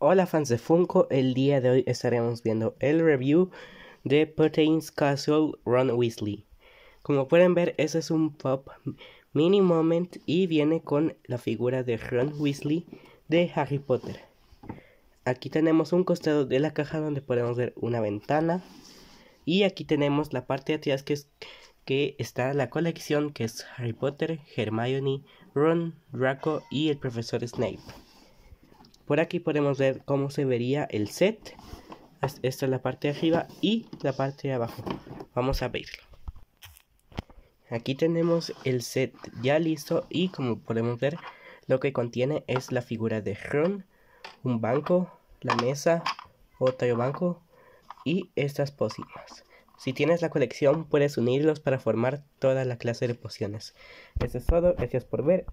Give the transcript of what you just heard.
Hola fans de Funko, el día de hoy estaremos viendo el review de Pertain's Castle Ron Weasley. Como pueden ver, ese es un pop mini moment y viene con la figura de Ron Weasley de Harry Potter. Aquí tenemos un costado de la caja donde podemos ver una ventana y aquí tenemos la parte de atrás que, que está la colección que es Harry Potter, Hermione, Ron, Draco y el profesor Snape. Por aquí podemos ver cómo se vería el set. Esta es la parte de arriba y la parte de abajo. Vamos a verlo. Aquí tenemos el set ya listo y como podemos ver lo que contiene es la figura de Ron, un banco, la mesa, otro banco y estas pociones. Si tienes la colección puedes unirlos para formar toda la clase de pociones. Eso es todo, gracias por ver.